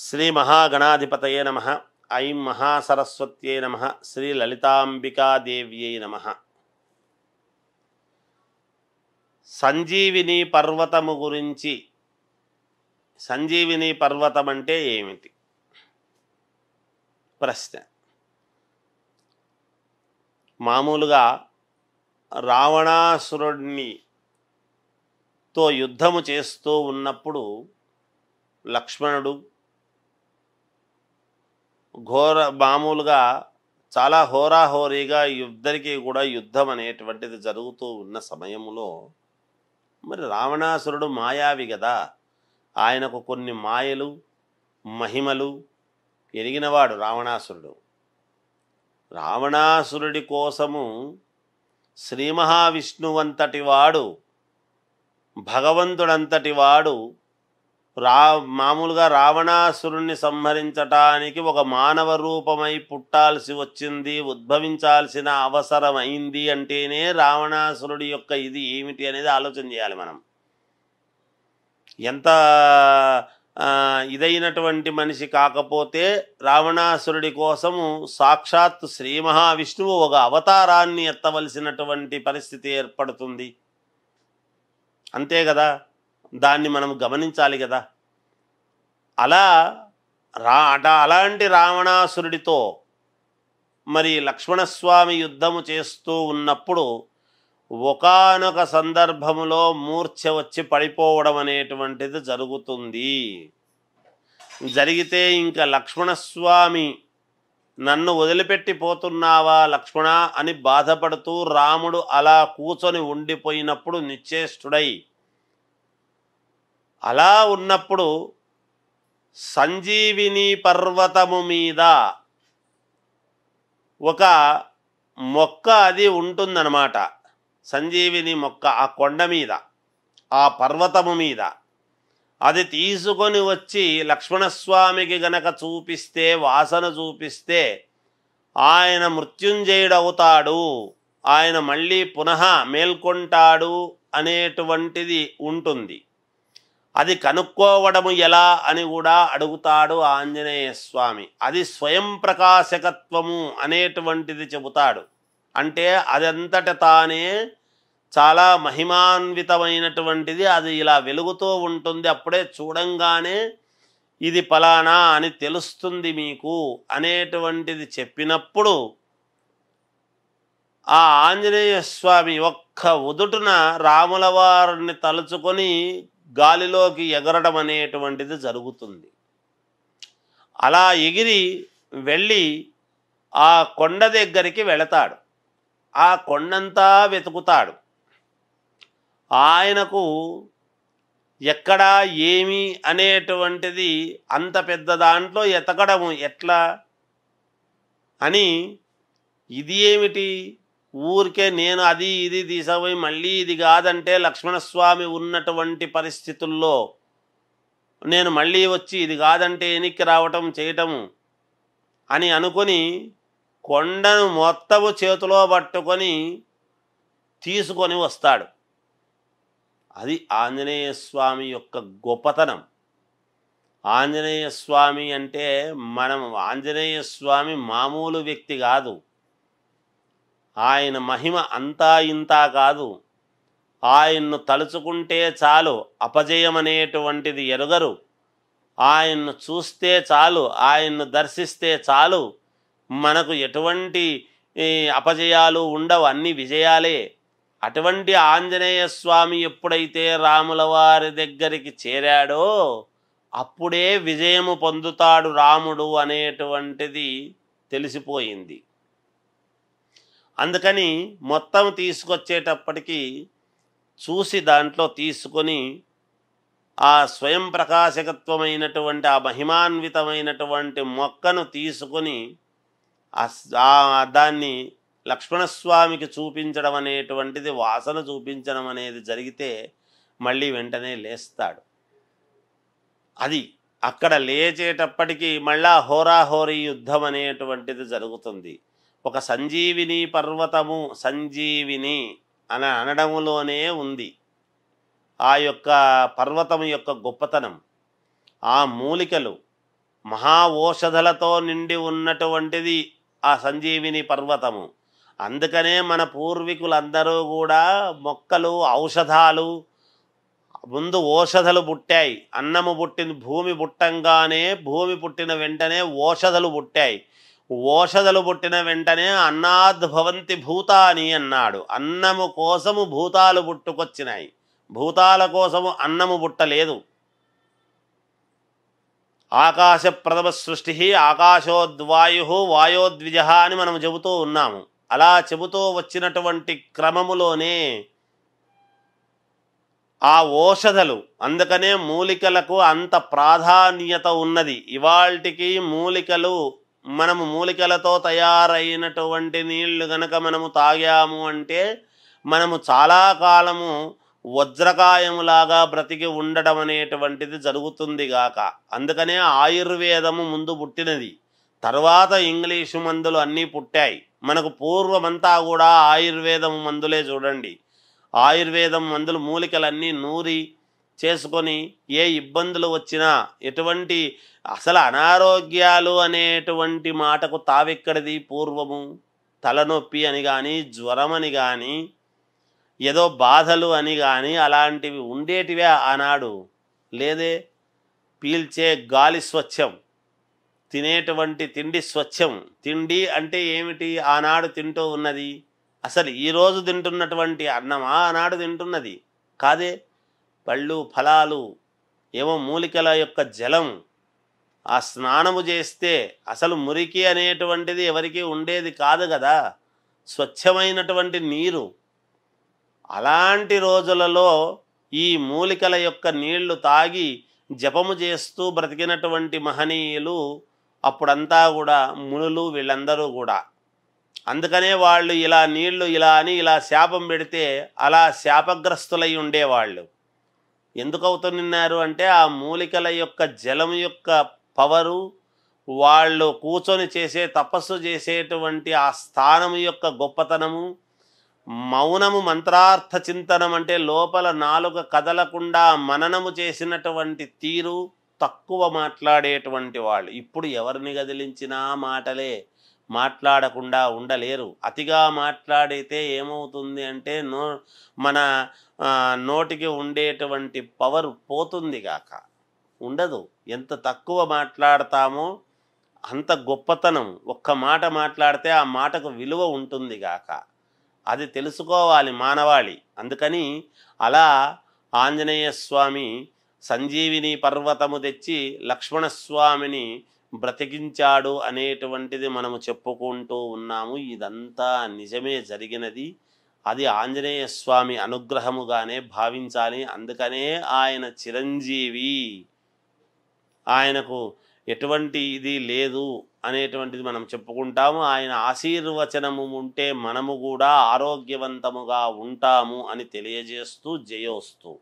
శ్రీ మహాగణాధిపతయే నమ ఐం మహాసరస్వత్యే నమ శ్రీ లలితాంబికాదేవ్యై నమ సంజీవిని పర్వతము గురించి సంజీవిని పర్వతం అంటే ఏమిటి ప్రశ్న మామూలుగా రావణాసురుడిని తో యుద్ధము చేస్తూ ఉన్నప్పుడు లక్ష్మణుడు ఘోర మామూలుగా చాలా హోరాహోరీగా ఇద్దరికీ కూడా యుద్ధం అనేటువంటిది జరుగుతూ ఉన్న సమయంలో మరి రావణాసురుడు మాయావి కదా ఆయనకు కొన్ని మాయలు మహిమలు ఎరిగినవాడు రావణాసురుడు రావణాసురుడి కోసము శ్రీ మహావిష్ణువంతటి వాడు భగవంతుడంతటి వాడు రా మామూలుగా రావణాసురుణ్ణి సంహరించటానికి ఒక మానవ రూపమై పుట్టాల్సి వచ్చింది ఉద్భవించాల్సిన అవసరం అయింది అంటేనే రావణాసురుడి యొక్క ఇది ఏమిటి అనేది ఆలోచన చేయాలి మనం ఎంత ఇదైనటువంటి మనిషి కాకపోతే రావణాసురుడి కోసము సాక్షాత్ శ్రీ మహావిష్ణువు ఒక అవతారాన్ని ఎత్తవలసినటువంటి పరిస్థితి ఏర్పడుతుంది అంతే కదా దాన్ని మనం గమనించాలి కదా అలా రా అట అలాంటి రావణాసురుడితో మరి లక్ష్మణస్వామి యుద్ధము చేస్తూ ఉన్నప్పుడు ఒకనొక సందర్భములో మూర్ఛ వచ్చి పడిపోవడం అనేటువంటిది జరుగుతుంది జరిగితే ఇంకా లక్ష్మణస్వామి నన్ను వదిలిపెట్టి పోతున్నావా లక్ష్మణ అని బాధపడుతూ రాముడు అలా కూచొని ఉండిపోయినప్పుడు నిశ్చేష్టుడై అలా ఉన్నప్పుడు సంజీవిని పర్వతము మీద ఒక మొక్క అది ఉంటుందన్నమాట సంజీవిని మొక్క ఆ కొండ మీద ఆ పర్వతము మీద అది తీసుకొని వచ్చి లక్ష్మణస్వామికి గనక చూపిస్తే వాసన చూపిస్తే ఆయన మృత్యుంజయుడవుతాడు ఆయన మళ్ళీ పునః మేల్కొంటాడు అనేటువంటిది ఉంటుంది అది కనుక్కోవడము ఎలా అని కూడా అడుగుతాడు ఆంజనేయ స్వామి అది స్వయం ప్రకాశకత్వము అనేటువంటిది చెబుతాడు అంటే అదంతట తానే చాలా మహిమాన్వితమైనటువంటిది అది ఇలా వెలుగుతూ ఉంటుంది అప్పుడే చూడంగానే ఇది ఫలానా అని తెలుస్తుంది మీకు అనేటువంటిది చెప్పినప్పుడు ఆ ఆంజనేయ స్వామి ఒక్క ఉదుటున రాముల వారిని తలుచుకొని గాలిలోకి ఎగరడం అనేటువంటిది జరుగుతుంది అలా ఎగిరి వెళ్ళి ఆ కొండ దగ్గరికి వెళతాడు ఆ కొండంతా వెతుకుతాడు ఆయనకు ఎక్కడా ఏమి అనేటువంటిది అంత పెద్ద దాంట్లో ఎతకడము ఎట్లా అని ఇది ఏమిటి ఊరికే నేను అది ఇది తీసాపోయి మళ్ళీ ఇది కాదంటే లక్ష్మణస్వామి ఉన్నటువంటి పరిస్థితుల్లో నేను మళ్ళీ వచ్చి ఇది కాదంటే వెనక్కి రావటం చేయటము అని అనుకొని కొండను మొత్తము చేతిలో పట్టుకొని తీసుకొని వస్తాడు అది ఆంజనేయ స్వామి యొక్క గొప్పతనం ఆంజనేయ స్వామి అంటే మనం ఆంజనేయ స్వామి మామూలు వ్యక్తి కాదు ఆయన మహిమ అంతా ఇంతా కాదు ఆయన్ను తలుచుకుంటే చాలు అపజయమనేటువంటిది ఎరుగరు ఆయన్ను చూస్తే చాలు ఆయన్ను దర్శిస్తే చాలు మనకు ఎటువంటి అపజయాలు ఉండవు అన్ని విజయాలే అటువంటి ఆంజనేయ స్వామి ఎప్పుడైతే రాముల వారి దగ్గరికి చేరాడో అప్పుడే విజయము పొందుతాడు రాముడు అనేటువంటిది తెలిసిపోయింది అందుకని మొత్తం తీసుకొచ్చేటప్పటికీ చూసి దాంట్లో తీసుకొని ఆ స్వయం ప్రకాశకత్వమైనటువంటి ఆ మహిమాన్వితమైనటువంటి మొక్కను తీసుకొని దాన్ని లక్ష్మణస్వామికి చూపించడం అనేటువంటిది వాసన చూపించడం అనేది జరిగితే మళ్ళీ వెంటనే లేస్తాడు అది అక్కడ లేచేటప్పటికీ మళ్ళా హోరాహోరీ యుద్ధం అనేటువంటిది జరుగుతుంది ఒక సంజీవిని పర్వతము సంజీవిని అని అనడములోనే ఉంది ఆ యొక్క పర్వతం యొక్క గొప్పతనం ఆ మూలికలు మహా ఓషధలతో నిండి ఉన్నటువంటిది ఆ సంజీవిని పర్వతము అందుకనే మన పూర్వీకులందరూ కూడా మొక్కలు ఔషధాలు ముందు ఓషధలు పుట్టాయి అన్నము పుట్టిన భూమి పుట్టంగానే భూమి పుట్టిన వెంటనే ఓషధలు పుట్టాయి ఓషధలు పుట్టిన వెంటనే అన్నాద్భవంతి భూతాని అన్నాడు అన్నము కోసము భూతాలు పుట్టుకొచ్చినాయి భూతాల కోసము అన్నము పుట్టలేదు ఆకాశ ప్రథమ సృష్టి ఆకాశోద్వాయు వాయోద్విజ అని మనం చెబుతూ ఉన్నాము అలా చెబుతూ వచ్చినటువంటి క్రమములోనే ఆ ఓషధలు అందుకనే మూలికలకు అంత ప్రాధాన్యత ఉన్నది ఇవాల్టికి మూలికలు మనము మూలికలతో తయారైనటువంటి నీళ్లు గనక మనము తాగాము అంటే మనము చాలా కాలము వజ్రకాయములాగా బ్రతికి ఉండడం అనేటువంటిది జరుగుతుంది గాక అందుకనే ఆయుర్వేదము ముందు పుట్టినది తర్వాత ఇంగ్లీషు మందులు అన్నీ పుట్టాయి మనకు పూర్వమంతా కూడా ఆయుర్వేదం మందులే చూడండి ఆయుర్వేదం మందులు మూలికలన్నీ నూరి చేసుకొని ఏ ఇబ్బందులు వచ్చినా ఎటువంటి అసలు అనారోగ్యాలు అనేటువంటి మాటకు తావెక్కడిది పూర్వము తలనొప్పి అని కానీ జ్వరం అని కానీ ఏదో బాధలు అని కానీ అలాంటివి ఉండేటివే ఆనాడు లేదే పీల్చే గాలి స్వచ్ఛం తినేటువంటి తిండి స్వచ్ఛం తిండి అంటే ఏమిటి ఆనాడు తింటూ ఉన్నది అసలు ఈరోజు తింటున్నటువంటి అన్నమా ఆనాడు తింటున్నది కాదే పళ్ళు ఫలాలు ఏమో మూలికల యొక్క జలం ఆ స్నానము చేస్తే అసలు మురికి అనేటువంటిది ఎవరికి ఉండేది కాదు కదా స్వచ్ఛమైనటువంటి నీరు అలాంటి రోజులలో ఈ మూలికల యొక్క నీళ్లు తాగి జపము చేస్తూ బ్రతికినటువంటి మహనీయులు అప్పుడంతా కూడా మునులు వీళ్ళందరూ కూడా అందుకనే వాళ్ళు ఇలా నీళ్లు ఇలా అని ఇలా శాపం పెడితే అలా శాపగ్రస్తులై ఉండేవాళ్ళు ఎందుకు అవుతున్నారు అంటే ఆ మూలికల యొక్క జలం యొక్క పవరు వాళ్ళు కూర్చొని చేసే తపస్సు చేసేటువంటి ఆ స్థానం యొక్క గొప్పతనము మౌనము మంత్రార్థ చింతనం అంటే లోపల నాలుక కదలకుండా మననము చేసినటువంటి తీరు తక్కువ మాట్లాడేటువంటి వాళ్ళు ఇప్పుడు ఎవరిని కదిలించినా మాటలే మాట్లాడకుండా ఉండలేరు అతిగా మాట్లాడితే ఏమవుతుంది అంటే నో మన నోటికి ఉండేటువంటి పవర్ పోతుంది గాక ఉండదు ఎంత తక్కువ మాట్లాడతామో అంత గొప్పతనం ఒక్క మాట మాట్లాడితే ఆ మాటకు విలువ ఉంటుంది గాక అది తెలుసుకోవాలి మానవాళి అందుకని అలా ఆంజనేయ స్వామి సంజీవిని పర్వతము తెచ్చి లక్ష్మణస్వామిని బ్రతికించాడు అనేటువంటిది మనము చెప్పుకుంటూ ఉన్నాము ఇదంతా నిజమే జరిగినది అది ఆంజనేయ స్వామి అనుగ్రహముగానే భావించాలి అందుకనే ఆయన చిరంజీవి ఆయనకు ఎటువంటి ఇది లేదు అనేటువంటిది మనం చెప్పుకుంటాము ఆయన ఆశీర్వచనము ఉంటే మనము కూడా ఆరోగ్యవంతముగా ఉంటాము అని తెలియజేస్తూ జయోస్తూ